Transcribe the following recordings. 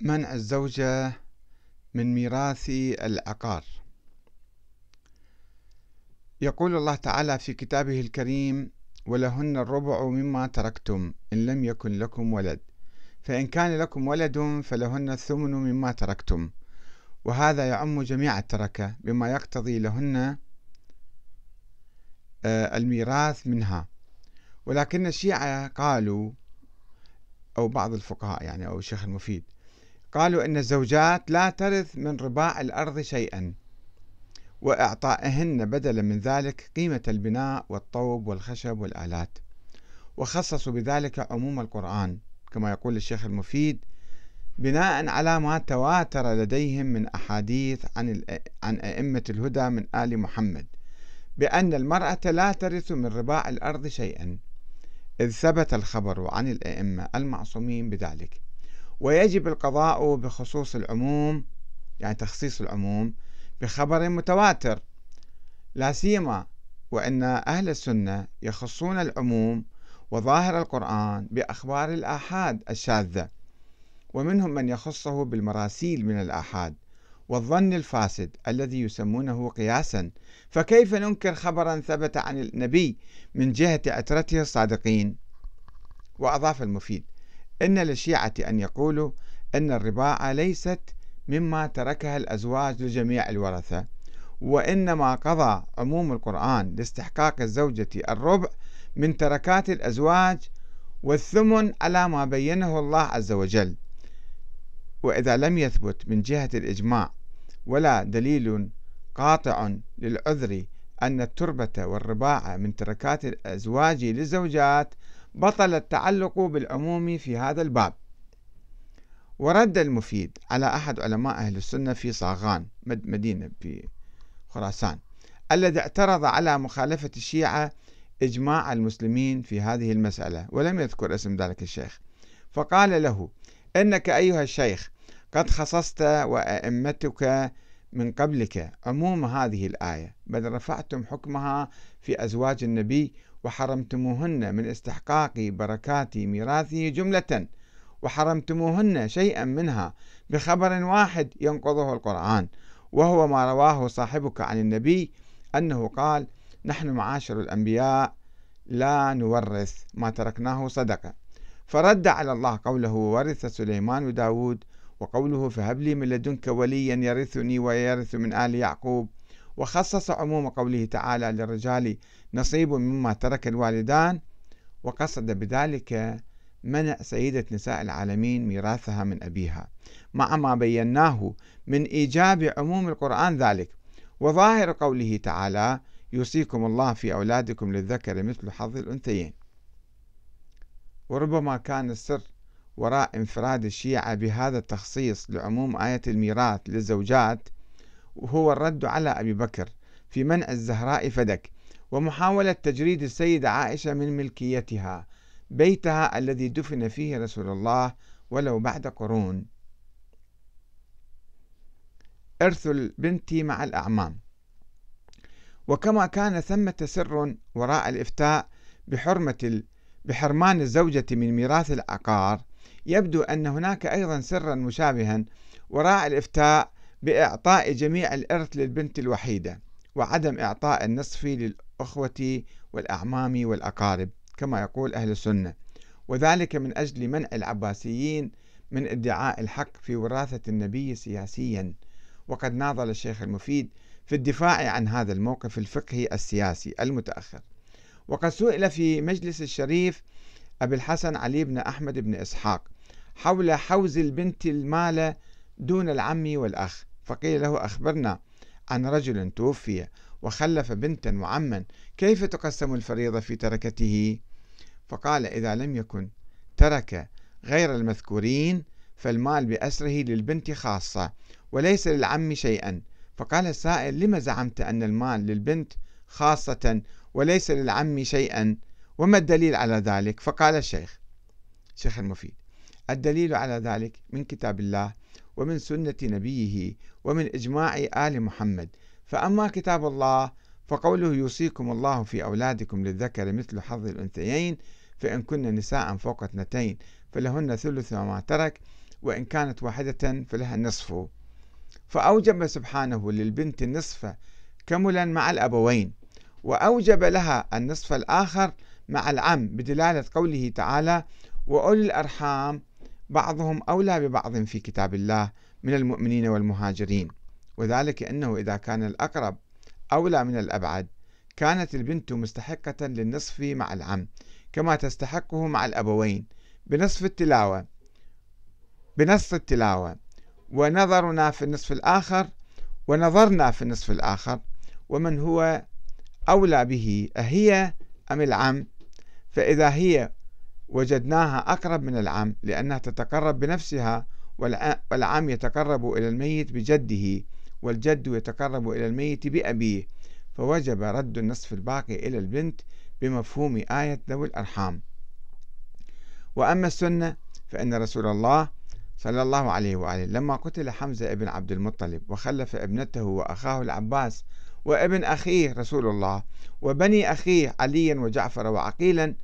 منع الزوجة من ميراث العقار يقول الله تعالى في كتابه الكريم ولهن الربع مما تركتم إن لم يكن لكم ولد فإن كان لكم ولد فلهن الثمن مما تركتم وهذا يعم جميع التركة بما يقتضي لهن آه، الميراث منها ولكن الشيعة قالوا أو بعض الفقهاء يعني أو الشيخ المفيد قالوا أن الزوجات لا ترث من رباع الأرض شيئا وإعطائهن بدلا من ذلك قيمة البناء والطوب والخشب والآلات وخصصوا بذلك عموم القرآن كما يقول الشيخ المفيد بناء على ما تواتر لديهم من أحاديث عن عن أئمة الهدى من آل محمد بأن المرأة لا ترث من رباع الأرض شيئا إذ ثبت الخبر عن الأئمة المعصومين بذلك ويجب القضاء بخصوص العموم يعني تخصيص العموم بخبر متواتر لا سيما وأن أهل السنة يخصون العموم وظاهر القرآن بأخبار الآحاد الشاذة ومنهم من يخصه بالمراسيل من الآحاد والظن الفاسد الذي يسمونه قياسا فكيف ننكر خبرا ثبت عن النبي من جهة أترته الصادقين وأضاف المفيد إن للشيعة أن يقولوا أن الرباعة ليست مما تركها الأزواج لجميع الورثة وإنما قضى عموم القرآن لاستحقاق الزوجة الربع من تركات الأزواج والثمن على ما بينه الله عز وجل وإذا لم يثبت من جهة الإجماع ولا دليل قاطع للعذر أن التربة والرباعة من تركات الأزواج للزوجات بطل التعلق بالعموم في هذا الباب ورد المفيد على أحد علماء أهل السنة في صاغان مدينة في خراسان الذي اعترض على مخالفة الشيعة إجماع المسلمين في هذه المسألة ولم يذكر اسم ذلك الشيخ فقال له إنك أيها الشيخ قد خصصت وأئمتك من قبلك عموم هذه الآية بل رفعتم حكمها في أزواج النبي وحرمتموهن من استحقاق بركات ميراثه جملة وحرمتموهن شيئا منها بخبر واحد ينقضه القرآن وهو ما رواه صاحبك عن النبي أنه قال نحن معاشر الأنبياء لا نورث ما تركناه صدقة فرد على الله قوله وورث سليمان داود وقوله فهب لي من لدنك وليا يرثني ويرث من آل يعقوب وخصص عموم قوله تعالى للرجال نصيب مما ترك الوالدان وقصد بذلك منع سيدة نساء العالمين ميراثها من أبيها مع ما بيناه من إيجاب عموم القرآن ذلك وظاهر قوله تعالى يوصيكم الله في أولادكم للذكر مثل حظ الأنثيين وربما كان السر وراء انفراد الشيعة بهذا التخصيص لعموم آية الميراث للزوجات وهو الرد على أبي بكر في منع الزهراء فدك ومحاولة تجريد السيدة عائشة من ملكيتها بيتها الذي دفن فيه رسول الله ولو بعد قرون إرث البنت مع الأعمام وكما كان ثمة سر وراء الإفتاء بحرمة بحرمان الزوجة من ميراث العقار يبدو أن هناك أيضا سرا مشابها وراء الإفتاء بإعطاء جميع الإرث للبنت الوحيدة وعدم إعطاء النصف للأخوة والأعمام والأقارب كما يقول أهل السنة وذلك من أجل منع العباسيين من ادعاء الحق في وراثة النبي سياسيا وقد ناضل الشيخ المفيد في الدفاع عن هذا الموقف الفقهي السياسي المتأخر وقد سئل في مجلس الشريف أبي الحسن علي بن أحمد بن إسحاق حول حوز البنت المال دون العم والأخ فقيل له أخبرنا عن رجل توفي وخلف بنتا وعما كيف تقسم الفريضة في تركته فقال إذا لم يكن ترك غير المذكورين فالمال بأسره للبنت خاصة وليس للعم شيئا فقال السائل لم زعمت أن المال للبنت خاصة وليس للعم شيئا وما الدليل على ذلك فقال الشيخ شيخ المفيد الدليل على ذلك من كتاب الله ومن سنة نبيه ومن إجماع آل محمد فأما كتاب الله فقوله يوصيكم الله في أولادكم للذكر مثل حظ الأنثيين فإن كن نساء فوق اثنتين فلهن ثلث ما ترك وإن كانت واحدة فلها النصف فأوجب سبحانه للبنت النصف كملا مع الأبوين وأوجب لها النصف الآخر مع العم بدلالة قوله تعالى وأولي الأرحام بعضهم أولى ببعض في كتاب الله من المؤمنين والمهاجرين وذلك أنه إذا كان الأقرب أولى من الأبعد كانت البنت مستحقة للنصف مع العم كما تستحقه مع الأبوين بنصف التلاوة بنصف التلاوة ونظرنا في النصف الآخر ونظرنا في النصف الآخر ومن هو أولى به أهي أم العم فإذا هي وجدناها أقرب من العم لأنها تتقرب بنفسها والعم يتقرب إلى الميت بجده والجد يتقرب إلى الميت بأبيه فوجب رد النصف الباقي إلى البنت بمفهوم آية ذوي الأرحام وأما السنة فإن رسول الله صلى الله عليه وآله لما قتل حمزة بن عبد المطلب وخلف ابنته وأخاه العباس وابن أخيه رسول الله وبني أخيه عليا وجعفر وعقيلا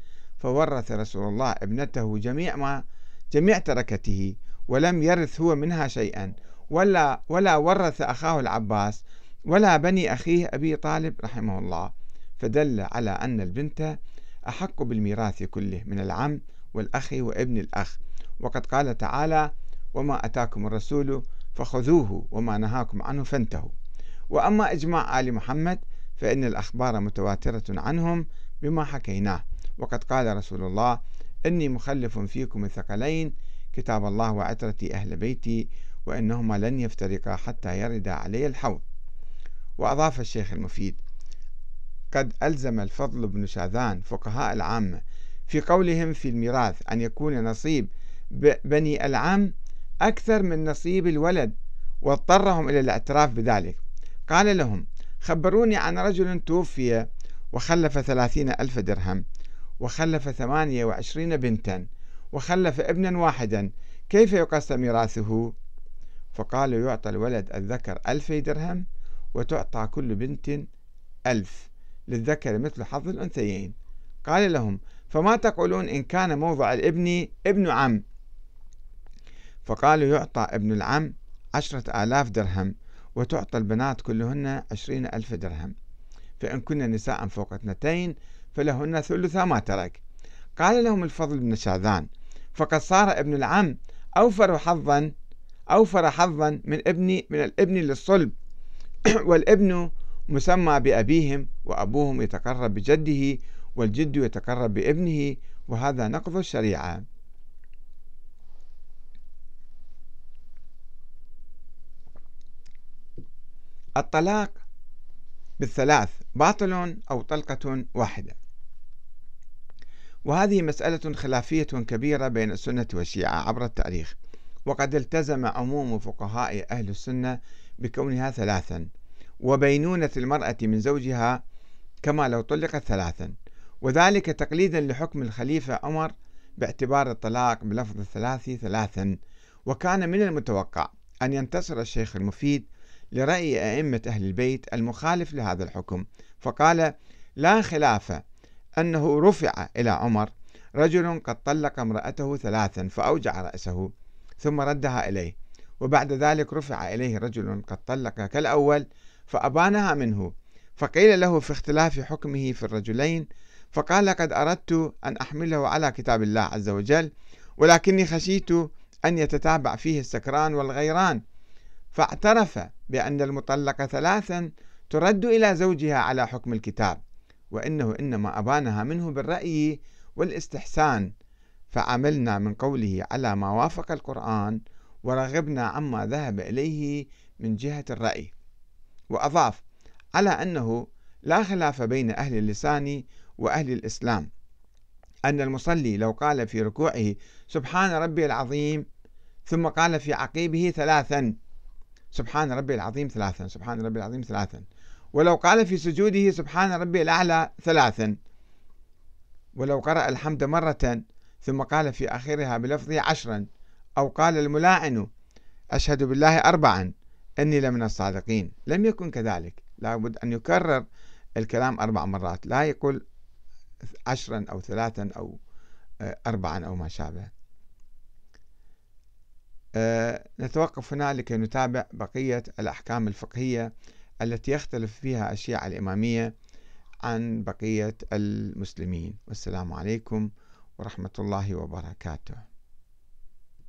فورث رسول الله ابنته جميع ما جميع تركته ولم يرث هو منها شيئا ولا ولا ورث اخاه العباس ولا بني اخيه ابي طالب رحمه الله فدل على ان البنت احق بالميراث كله من العم والاخ وابن الاخ وقد قال تعالى وما اتاكم الرسول فخذوه وما نهاكم عنه فانتهوا واما اجماع ال محمد فان الاخبار متواتره عنهم بما حكيناه وقد قال رسول الله إني مخلف فيكم الثقلين كتاب الله وعترتي أهل بيتي وإنهما لن يفترقا حتى يرد علي الحوض وأضاف الشيخ المفيد قد ألزم الفضل بن شاذان فقهاء العامة في قولهم في الميراث أن يكون نصيب بني العم أكثر من نصيب الولد واضطرهم إلى الاعتراف بذلك قال لهم خبروني عن رجل توفي وخلف ثلاثين ألف درهم وخلف ثمانية وعشرين بنتا وخلف ابنا واحدا كيف يقسم ميراثه فقال يعطى الولد الذكر ألفي درهم وتعطى كل بنت ألف للذكر مثل حظ الأنثيين قال لهم فما تقولون إن كان موضع الابن ابن عم فقالوا يعطى ابن العم عشرة آلاف درهم وتعطى البنات كلهن عشرين ألف درهم فإن كن نساء فوق اثنتين فلهن ثلث ما ترك قال لهم الفضل بن شاذان فقد صار ابن العم أوفر حظا أوفر حظا من ابن من الابن للصلب والابن مسمى بأبيهم وأبوهم يتقرب بجده والجد يتقرب بابنه وهذا نقض الشريعة الطلاق بالثلاث باطل أو طلقة واحدة وهذه مسألة خلافية كبيرة بين السنة والشيعة عبر التاريخ وقد التزم عموم فقهاء أهل السنة بكونها ثلاثا وبينونة المرأة من زوجها كما لو طلقت ثلاثا وذلك تقليدا لحكم الخليفة عمر باعتبار الطلاق بلفظ الثلاثي ثلاثا وكان من المتوقع أن ينتصر الشيخ المفيد لرأي أئمة أهل البيت المخالف لهذا الحكم فقال لا خلاف أنه رفع إلى عمر رجل قد طلق امرأته ثلاثا فأوجع رأسه ثم ردها إليه وبعد ذلك رفع إليه رجل قد طلق كالأول فأبانها منه فقيل له في اختلاف حكمه في الرجلين فقال قد أردت أن أحمله على كتاب الله عز وجل ولكني خشيت أن يتتابع فيه السكران والغيران فاعترف بأن المطلقة ثلاثا ترد إلى زوجها على حكم الكتاب وإنه إنما أبانها منه بالرأي والاستحسان فعملنا من قوله على ما وافق القرآن ورغبنا عما ذهب إليه من جهة الرأي وأضاف على أنه لا خلاف بين أهل اللسان وأهل الإسلام أن المصلي لو قال في ركوعه سبحان ربي العظيم ثم قال في عقيبه ثلاثا سبحان ربي العظيم ثلاثا سبحان ربي العظيم ثلاثا ولو قال في سجوده سبحان ربي الأعلى ثلاثا ولو قرأ الحمد مرة ثم قال في آخرها بلفظه عشرا أو قال الملاعن أشهد بالله أربعا إني لمن الصادقين لم يكن كذلك لابد أن يكرر الكلام أربع مرات لا يقول عشرا أو ثلاثا أو أربعا أو ما شابه أه، نتوقف هنا لكي نتابع بقية الأحكام الفقهية التي يختلف فيها الشيعة الإمامية عن بقية المسلمين والسلام عليكم ورحمة الله وبركاته